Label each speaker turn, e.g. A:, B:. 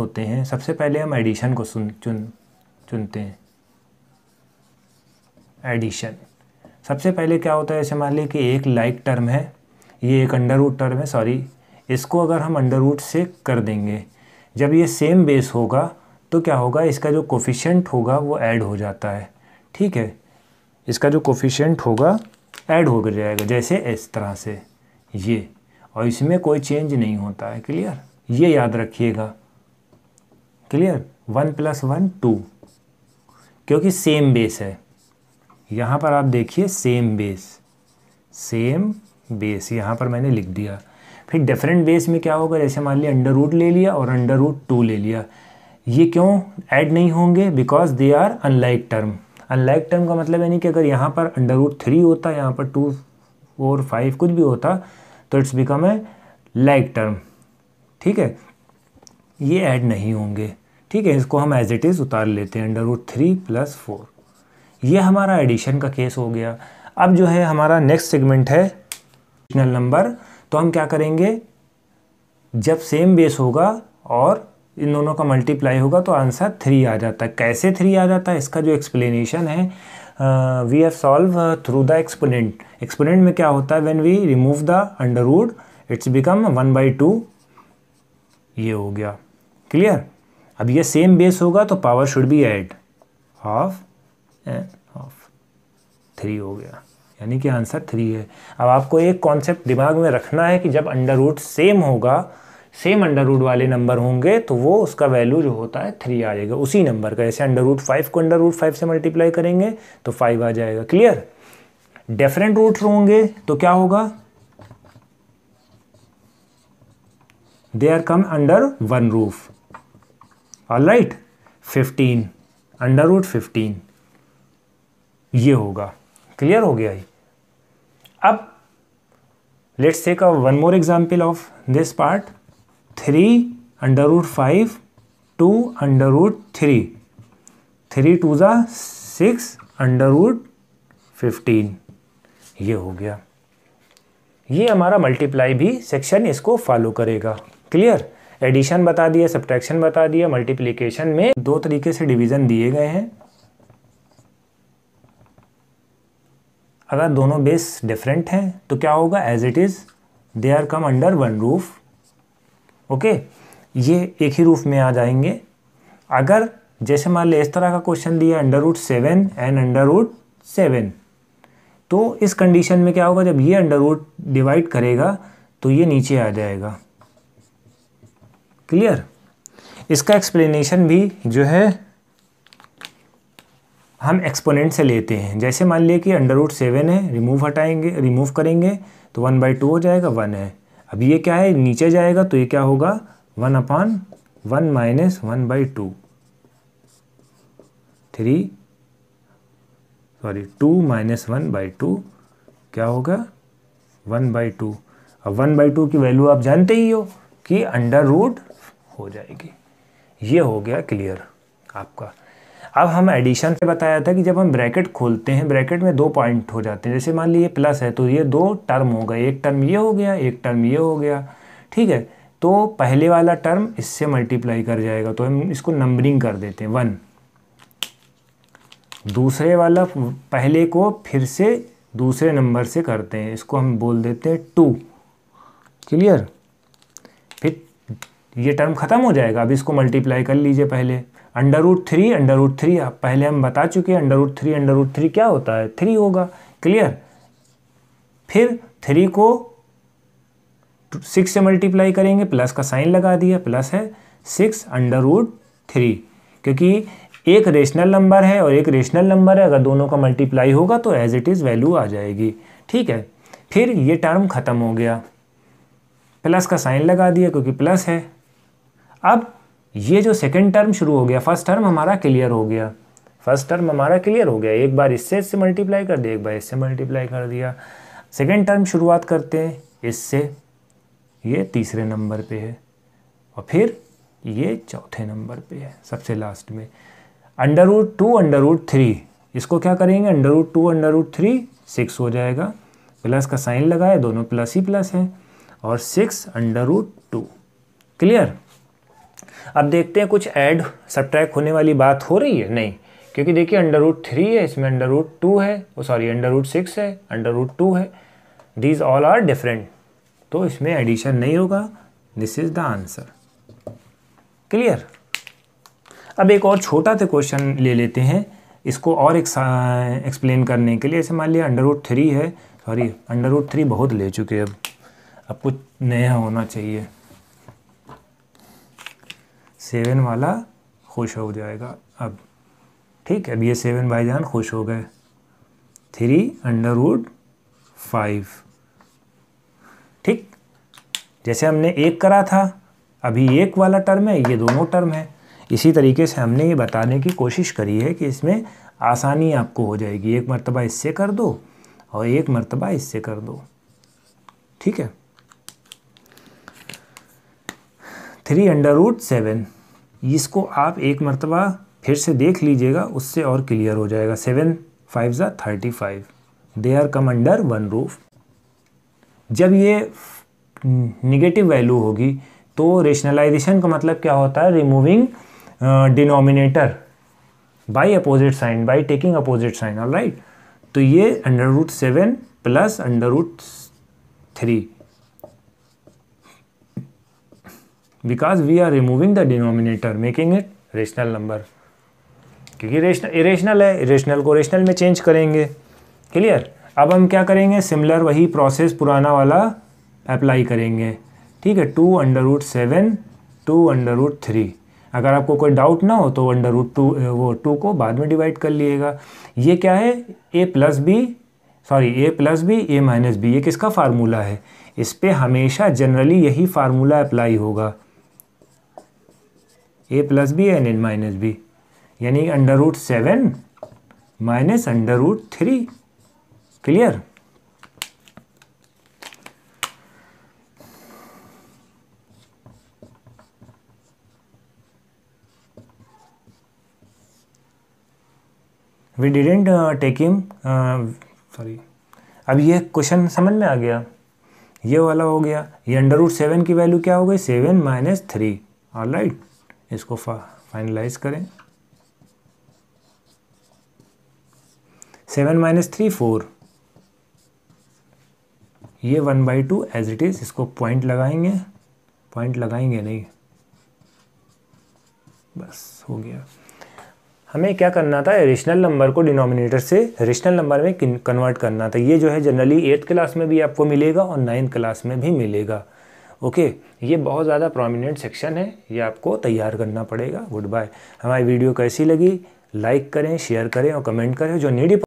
A: होते हैं सबसे पहले हम एडिशन को सुन चुन चुनते हैं एडिशन सबसे पहले क्या होता है जैसे मान लीजिए कि एक लाइक टर्म है ये एक अंडर रूट टर्म है सॉरी इसको अगर हम अंडर रूट से कर देंगे जब ये सेम बेस होगा तो क्या होगा इसका जो कोफिशेंट होगा वो ऐड हो जाता है ठीक है इसका जो कोफिशेंट होगा ऐड हो जाएगा जैसे इस तरह से ये और इसमें कोई चेंज नहीं होता है क्लियर ये याद रखिएगा clear one plus one two क्योंकि सेम बेस है यहाँ पर आप देखिए सेम बेस सेम बेस यहाँ पर मैंने लिख दिया फिर डिफरेंट बेस में क्या होगा जैसे मान लिया अंडर रूट ले लिया और अंडर रूट टू ले लिया ये क्यों ऐड नहीं होंगे because they are unlike term unlike term का मतलब यानी कि अगर यहाँ पर अंडर रूट थ्री होता यहाँ पर टू फोर फाइव कुछ भी होता तो it's become a like term ठीक है ये ऐड नहीं होंगे ठीक है इसको हम एज इट इज़ उतार लेते हैं under root three plus four ये हमारा एडिशन का केस हो गया अब जो है हमारा नेक्स्ट सेगमेंट है एडिशनल नंबर तो हम क्या करेंगे जब सेम बेस होगा और इन दोनों का मल्टीप्लाई होगा तो आंसर थ्री आ जाता है कैसे थ्री आ जाता है इसका जो एक्सप्लेनेशन है we have solve through the exponent exponent में क्या होता है when we remove the under root it's become one by two ये हो गया क्लियर अब ये सेम बेस होगा तो power should be add half and half three हो गया यानी कि आंसर थ्री है अब आपको एक कॉन्सेप्ट दिमाग में रखना है कि जब अंडर रूट सेम होगा सेम अंडर रूट वाले नंबर होंगे तो वो उसका वैल्यू जो होता है थ्री आ जाएगा उसी नंबर का जैसे अंडर रूट फाइव को अंडर रूट फाइव से मल्टीप्लाई करेंगे तो फाइव आ जाएगा क्लियर डेफरेंट रूट होंगे तो क्या होगा they are come under one roof all right fifteen under root fifteen ये होगा क्लियर हो गया ही अब let's take a one more example of this part three under root five two under root three three two ज़ा six under root fifteen ये हो गया ये हमारा मल्टीप्लाई भी सेक्शन इसको फॉलो करेगा क्लियर एडिशन बता दिया सब्ट्रैक्शन बता दिया मल्टीप्लीकेशन में दो तरीके से डिवीज़न दिए गए हैं अगर दोनों बेस डिफरेंट हैं तो क्या होगा as it is they are come under one roof okay ये एक ही रूफ में आ जाएंगे अगर जैसे मान लिया इस तरह का क्वेश्चन दिया under root seven and under root seven तो इस कंडीशन में क्या होगा जब ये अंडर रूट डिवाइड करेगा तो ये नीचे आ जाएगा क्लियर इसका एक्सप्लेनेशन भी जो है हम एक्सपोनेंट से लेते हैं जैसे मान लिए कि अंडर रूट सेवन है रिमूव हटाएंगे रिमूव करेंगे तो वन बाई टू हो जाएगा वन है अब ये क्या है नीचे जाएगा तो ये क्या होगा one upon one minus one by two three sorry two minus one by two क्या होगा वन बाई टू अब वन बाई टू की वैल्यू आप जानते ही हो कि अंडर रूट हो जाएगी ये हो गया क्लियर आपका अब हम एडिशन से बताया था कि जब हम ब्रैकेट खोलते हैं ब्रैकेट में दो पॉइंट हो जाते हैं जैसे मान लीजिए प्लस है तो ये दो टर्म हो गए एक टर्म ये हो गया एक टर्म ये हो गया ठीक है तो पहले वाला टर्म इससे मल्टीप्लाई कर जाएगा तो हम इसको नंबरिंग कर देते हैं वन दूसरे वाला पहले को फिर से दूसरे नंबर से करते हैं इसको हम बोल देते हैं टू क्लियर ये टर्म ख़त्म हो जाएगा अब इसको मल्टीप्लाई कर लीजिए पहले under root three under root three आप पहले हम बता चुके हैं under root three under root three क्या होता है थ्री होगा क्लियर फिर थ्री को सिक्स से मल्टीप्लाई करेंगे प्लस का साइन लगा दिया प्लस है सिक्स अंडर रूट थ्री क्योंकि एक रेशनल नंबर है और एक रेशनल नंबर है अगर दोनों का मल्टीप्लाई होगा तो एज इट इज़ वैल्यू आ जाएगी ठीक है फिर ये टर्म ख़त्म हो गया प्लस का साइन लगा दिया क्योंकि प्लस है अब ये जो सेकेंड टर्म शुरू हो गया फर्स्ट टर्म हमारा क्लियर हो गया फर्स्ट टर्म हमारा क्लियर हो गया एक बार इससे इससे मल्टीप्लाई कर दिया एक बार इससे मल्टीप्लाई कर दिया सेकेंड टर्म शुरुआत करते हैं इससे ये तीसरे नंबर पे है और फिर ये चौथे नंबर पे है सबसे लास्ट में under root two under root three इसको क्या करेंगे under root two under root three six हो जाएगा प्लस का साइन लगाए दोनों प्लस ही प्लस हैं और six under root two clear अब देखते हैं कुछ ऐड सब्ट्रैक होने वाली बात हो रही है नहीं क्योंकि देखिए अंडर रूट थ्री है इसमें अंडर रूट टू है सॉरी अंडर रूट सिक्स है अंडर रूट टू है दीज ऑल आर डिफरेंट तो इसमें एडिशन नहीं होगा this is the answer clear अब एक और छोटा सा क्वेश्चन ले लेते हैं इसको और एक्सप्लेन करने के लिए ऐसे मान लिया अंडर रूट थ्री है सॉरी अंडर रूट थ्री बहुत ले चुके अब अब कुछ नया होना चाहिए सेवन वाला खुश हो जाएगा अब ठीक है अब ये सेवन भाईजान खुश हो गए थ्री अंडर वुड फाइव ठीक जैसे हमने एक करा था अभी एक वाला टर्म है ये दोनों टर्म है इसी तरीके से हमने ये बताने की कोशिश करी है कि इसमें आसानी आपको हो जाएगी एक मरतबा इससे कर दो और एक मरतबा इससे कर दो ठीक है थ्री अंडर रूट सेवन इसको आप एक मरतबा फिर से देख लीजिएगा उससे और क्लियर हो जाएगा सेवन फाइव ज़ा thirty five they are come under one roof जब ये निगेटिव वैल्यू होगी तो रेशनलाइजेशन का मतलब क्या होता है removing denominator by opposite sign by taking opposite sign all right तो ये under root seven plus under root three because we are removing the denominator making it rational number क्योंकि रेशनल इरेशनल है irrational को rational में change करेंगे clear अब हम क्या करेंगे सिमिलर वही प्रोसेस पुराना वाला अप्लाई करेंगे ठीक है two under root seven two under root three अगर आपको कोई डाउट ना हो तो अंडर रूट टू वो टू को बाद में डिवाइड कर लिएगा ये क्या है A plus B sorry A plus B A minus B ये किसका फार्मूला है इस पर हमेशा जनरली यही फार्मूला अप्लाई होगा A plus B N N minus B यानी under root seven minus under root three clear we didn't take him sorry अब ये क्वेश्चन समझ में आ गया ये वाला हो गया ये अंडर रूट सेवन की वैल्यू क्या हो गई seven minus three all right इसको फाइनलाइज करें सेवन माइनस थ्री फोर ये one by two as it is इसको पॉइंट लगाएंगे पॉइंट लगाएंगे नहीं बस हो गया हमें क्या करना था रेशनल नंबर को डिनोमिनेटर से रेशनल नंबर में कन्वर्ट करना था ये जो है जनरली एट्थ क्लास में भी आपको मिलेगा और नाइन्थ क्लास में भी मिलेगा ओके ये बहुत ज़्यादा प्रोमिनेंट सेक्शन है ये आपको तैयार करना पड़ेगा गुड बाय हमारी वीडियो कैसी लगी लाइक करें शेयर करें और कमेंट करें जो नीडी